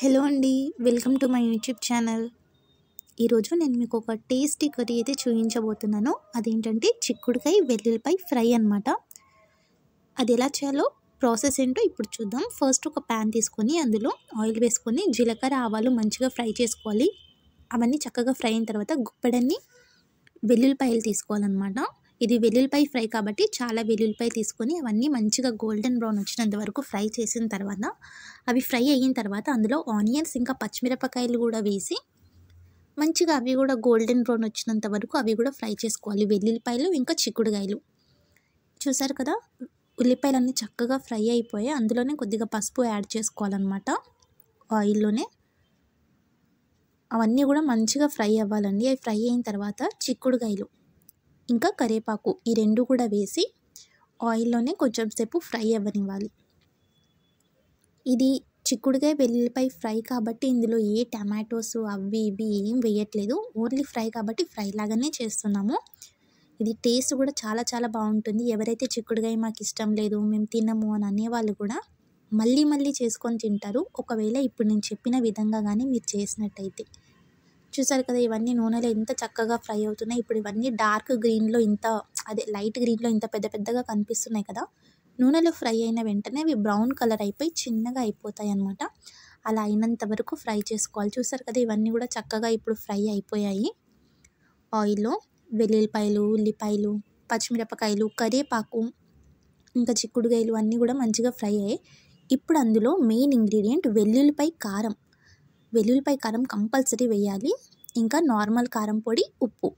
hello అండి welcome to my YouTube channel ఈరోజు నేను మీకు ఒక టేస్టీ కర్రీ అయితే చూపించబోతున్నాను అదేంటంటే చిక్కుడుకాయ వెల్లుల్లిపాయ ఫ్రై అనమాట అది ఎలా చేయాలో ప్రాసెస్ ఏంటో ఇప్పుడు చూద్దాం ఫస్ట్ ఒక ప్యాన్ తీసుకొని అందులో ఆయిల్ వేసుకొని జీలకర్ర ఆవాలు మంచిగా ఫ్రై చేసుకోవాలి అవన్నీ చక్కగా ఫ్రై అయిన తర్వాత గుప్పెడన్ని వెల్లుల్లిపాయలు తీసుకోవాలన్నమాట ఇది వెల్లుల్లిపాయ ఫ్రై కాబట్టి చాలా వెల్లుల్లిపాయ తీసుకొని అవన్నీ మంచిగా గోల్డెన్ బ్రౌన్ వచ్చినంత వరకు ఫ్రై చేసిన తర్వాత అవి ఫ్రై అయిన తర్వాత అందులో ఆనియన్స్ ఇంకా పచ్చిమిరపకాయలు కూడా వేసి మంచిగా అవి కూడా గోల్డెన్ బ్రౌన్ వచ్చినంత వరకు అవి కూడా ఫ్రై చేసుకోవాలి వెల్లుల్లిపాయలు ఇంకా చిక్కుడుగాయలు చూసారు కదా ఉల్లిపాయలన్నీ చక్కగా ఫ్రై అయిపోయాయి అందులోనే కొద్దిగా పసుపు యాడ్ చేసుకోవాలన్నమాట ఆయిల్లోనే అవన్నీ కూడా మంచిగా ఫ్రై అవ్వాలండి అవి ఫ్రై అయిన తర్వాత చిక్కుడుగాయలు ఇంకా కరివేపాకు ఈ రెండు కూడా వేసి ఆయిల్లోనే కొంచెం సేపు ఫ్రై అవ్వనివ్వాలి ఇది చిక్కుడుకాయ వెల్లుల్లిపాయ ఫ్రై కాబట్టి ఇందులో ఏ టమాటోస్ అవి ఇవి ఏం వేయట్లేదు ఓన్లీ ఫ్రై కాబట్టి ఫ్రై లాగానే చేస్తున్నాము ఇది టేస్ట్ కూడా చాలా చాలా బాగుంటుంది ఎవరైతే చిక్కుడుకాయ మాకు ఇష్టం లేదు మేము తినము అని అనేవాళ్ళు కూడా మళ్ళీ మళ్ళీ చేసుకొని తింటారు ఒకవేళ ఇప్పుడు నేను చెప్పిన విధంగా కానీ మీరు చేసినట్టయితే చూసారు కదా ఇవన్నీ నూనెలో ఎంత చక్కగా ఫ్రై అవుతున్నాయి ఇప్పుడు ఇవన్నీ డార్క్ గ్రీన్లో ఇంత అదే లైట్ గ్రీన్లో ఇంత పెద్ద పెద్దగా కనిపిస్తున్నాయి కదా నూనెలో ఫ్రై అయిన వెంటనే అవి బ్రౌన్ కలర్ అయిపోయి చిన్నగా అయిపోతాయి అనమాట అలా అయినంత వరకు ఫ్రై చేసుకోవాలి చూసారు కదా ఇవన్నీ కూడా చక్కగా ఇప్పుడు ఫ్రై అయిపోయాయి ఆయిల్లో వెల్లుల్లిపాయలు ఉల్లిపాయలు పచ్చిమిరపకాయలు కరివేపాకు ఇంకా చిక్కుడుగాయలు అన్నీ కూడా మంచిగా ఫ్రై అయ్యాయి ఇప్పుడు అందులో మెయిన్ ఇంగ్రీడియంట్ వెల్లుల్లిపాయ కారం వెల్లుల్లిపాయ కారం కంపల్సరీ వేయాలి ఇంకా నార్మల్ కారం పొడి ఉప్పు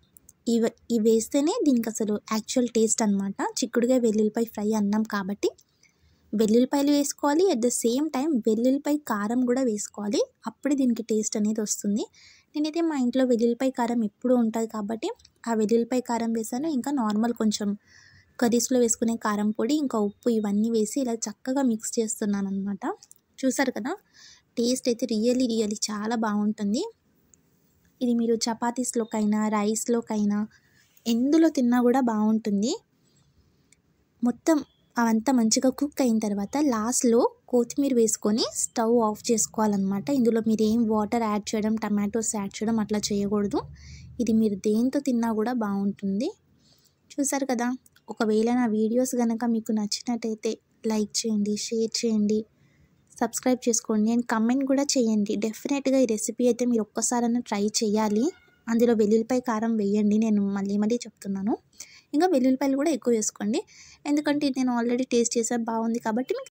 ఇవి ఇవి వేస్తేనే దీనికి అసలు యాక్చువల్ టేస్ట్ అనమాట చిక్కుడుగా వెల్లుల్లిపాయ ఫ్రై అన్నాం కాబట్టి వెల్లుల్లిపాయలు వేసుకోవాలి అట్ ద సేమ్ టైం వెల్లుల్లిపాయ కారం కూడా వేసుకోవాలి అప్పుడే దీనికి టేస్ట్ అనేది వస్తుంది నేనైతే మా ఇంట్లో వెల్లుల్లిపాయ కారం ఎప్పుడూ ఉంటుంది కాబట్టి ఆ వెల్లుల్లిపాయ కారం వేసాను ఇంకా నార్మల్ కొంచెం కర్రీస్లో వేసుకునే కారం పొడి ఇంకా ఉప్పు ఇవన్నీ వేసి ఇలా చక్కగా మిక్స్ చేస్తున్నాను అనమాట చూసారు కదా టేస్ట్ అయితే రియల్లీ రియల్లీ చాలా బాగుంటుంది ఇది మీరు చపాతీస్లోకైనా రైస్లోకైనా ఎందులో తిన్నా కూడా బాగుంటుంది మొత్తం అవంతా మంచిగా కుక్ అయిన తర్వాత లాస్ట్లో కొత్తిమీర వేసుకొని స్టవ్ ఆఫ్ చేసుకోవాలన్నమాట ఇందులో మీరు ఏం వాటర్ యాడ్ చేయడం టమాటోస్ యాడ్ చేయడం అట్లా చేయకూడదు ఇది మీరు దేంతో తిన్నా కూడా బాగుంటుంది చూసారు కదా ఒకవేళ నా వీడియోస్ కనుక మీకు నచ్చినట్టయితే లైక్ చేయండి షేర్ చేయండి సబ్స్క్రైబ్ చేసుకోండి అండ్ కమెంట్ కూడా చేయండి డెఫినెట్గా ఈ రెసిపీ అయితే మీరు ఒక్కసారైనా ట్రై చేయాలి అందులో వెల్లుల్లిపాయ కారం వేయండి నేను మళ్ళీ మళ్ళీ చెప్తున్నాను ఇంకా వెల్లుల్లిపాయలు కూడా ఎక్కువ వేసుకోండి ఎందుకంటే నేను ఆల్రెడీ టేస్ట్ చేసాను బాగుంది కాబట్టి మీకు